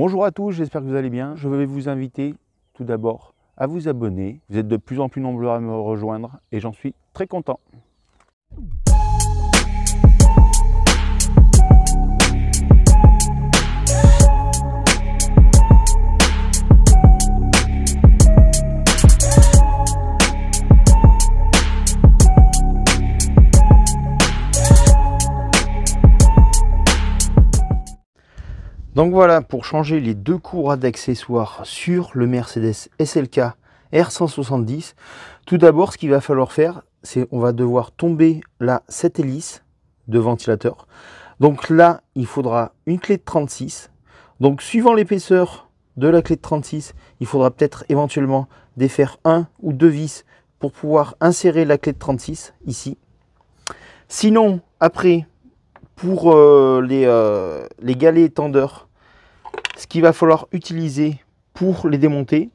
Bonjour à tous, j'espère que vous allez bien. Je vais vous inviter tout d'abord à vous abonner. Vous êtes de plus en plus nombreux à me rejoindre et j'en suis très content. Donc voilà pour changer les deux courroies d'accessoires sur le Mercedes SLK R170. Tout d'abord, ce qu'il va falloir faire, c'est on va devoir tomber là cette hélice de ventilateur. Donc là, il faudra une clé de 36. Donc suivant l'épaisseur de la clé de 36, il faudra peut-être éventuellement défaire un ou deux vis pour pouvoir insérer la clé de 36 ici. Sinon, après, pour euh, les, euh, les galets tendeurs, qu'il va falloir utiliser pour les démonter,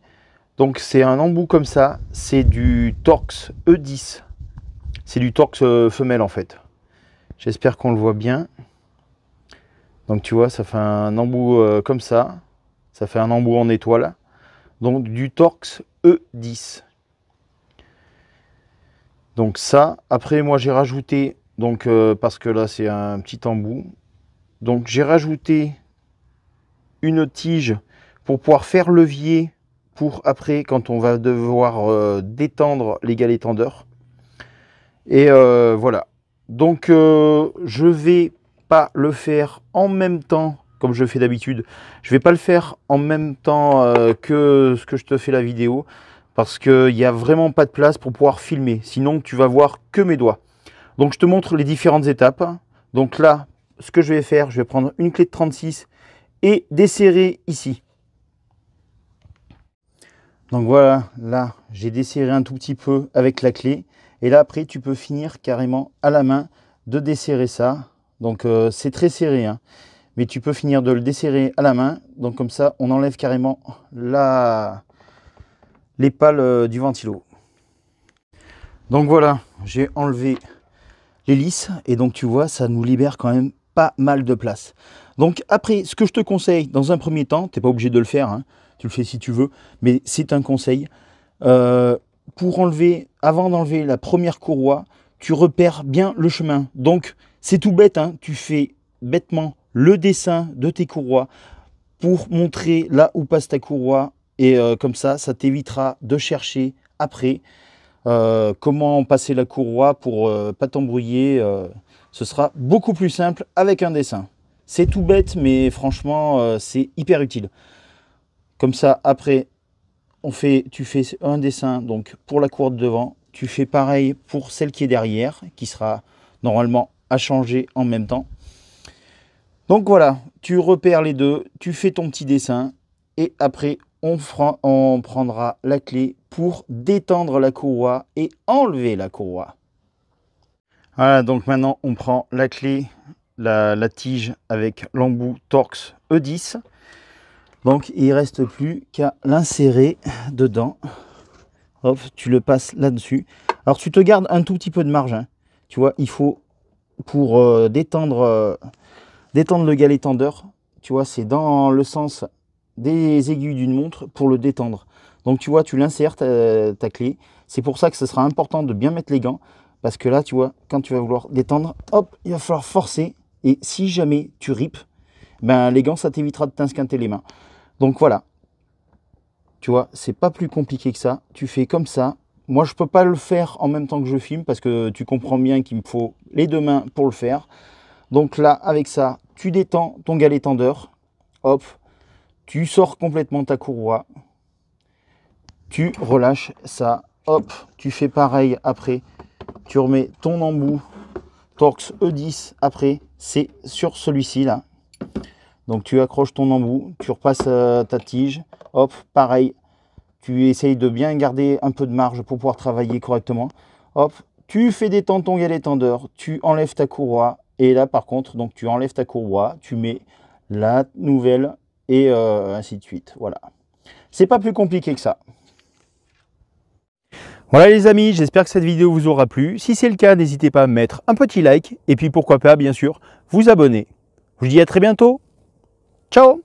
donc c'est un embout comme ça, c'est du Torx E10. C'est du Torx euh, femelle en fait. J'espère qu'on le voit bien. Donc tu vois, ça fait un embout euh, comme ça. Ça fait un embout en étoile. Donc du Torx E10. Donc ça, après moi j'ai rajouté, donc euh, parce que là c'est un petit embout. Donc j'ai rajouté une tige pour pouvoir faire levier pour après quand on va devoir euh, détendre les galets Et euh, voilà. Donc euh, je vais pas le faire en même temps comme je fais d'habitude. Je vais pas le faire en même temps que ce que je te fais la vidéo parce il n'y a vraiment pas de place pour pouvoir filmer. Sinon tu vas voir que mes doigts. Donc je te montre les différentes étapes. Donc là, ce que je vais faire, je vais prendre une clé de 36 et desserrer ici. Donc voilà, là j'ai desserré un tout petit peu avec la clé. Et là après tu peux finir carrément à la main de desserrer ça. Donc euh, c'est très serré, hein. mais tu peux finir de le desserrer à la main. Donc comme ça on enlève carrément la... les pales euh, du ventilo. Donc voilà, j'ai enlevé l'hélice et donc tu vois ça nous libère quand même pas mal de place. Donc après, ce que je te conseille dans un premier temps, tu n'es pas obligé de le faire, hein. tu le fais si tu veux, mais c'est un conseil. Euh, pour enlever, avant d'enlever la première courroie, tu repères bien le chemin. Donc c'est tout bête, hein. tu fais bêtement le dessin de tes courroies pour montrer là où passe ta courroie et euh, comme ça, ça t'évitera de chercher après euh, comment passer la courroie pour euh, pas t'embrouiller. Euh, ce sera beaucoup plus simple avec un dessin. C'est tout bête, mais franchement, c'est hyper utile. Comme ça, après, on fait, tu fais un dessin donc pour la cour de devant. Tu fais pareil pour celle qui est derrière, qui sera normalement à changer en même temps. Donc voilà, tu repères les deux, tu fais ton petit dessin, et après, on, on prendra la clé pour détendre la courroie et enlever la courroie. Voilà, donc maintenant on prend la clé, la, tige avec l'embout Torx E10. Donc il reste plus qu'à l'insérer dedans. Hop, tu le passes là-dessus. Alors tu te gardes un tout petit peu de marge. Hein. Tu vois, il faut pour euh, détendre, euh, détendre le galet tendeur. Tu vois, c'est dans le sens des aiguilles d'une montre pour le détendre. Donc tu vois, tu l'insères ta, clé. C'est pour ça que ce sera important de bien mettre les gants. Parce que là, tu vois, quand tu vas vouloir détendre, hop, il va falloir forcer. Et si jamais tu ripes, ben, les gants, ça t'évitera de t'insquinter les mains. Donc voilà. Tu vois, c'est pas plus compliqué que ça. Tu fais comme ça. Moi, je peux pas le faire en même temps que je filme parce que tu comprends bien qu'il me faut les deux mains pour le faire. Donc là, avec ça, tu détends ton galet tendeur. Hop, tu sors complètement ta courroie, tu relâches ça, hop, tu fais pareil après, tu remets ton embout Torx E10 après, c'est sur celui-ci là. Donc tu accroches ton embout, tu repasses euh, ta tige, hop, pareil, tu essayes de bien garder un peu de marge pour pouvoir travailler correctement. Hop, tu fais des ton et tu enlèves ta courroie, et là par contre, donc tu enlèves ta courroie, tu mets la nouvelle et euh, ainsi de suite. Voilà. C'est pas plus compliqué que ça. Voilà les amis, j'espère que cette vidéo vous aura plu. Si c'est le cas, n'hésitez pas à mettre un petit like et puis pourquoi pas, bien sûr, vous abonner. Je vous dis à très bientôt. Ciao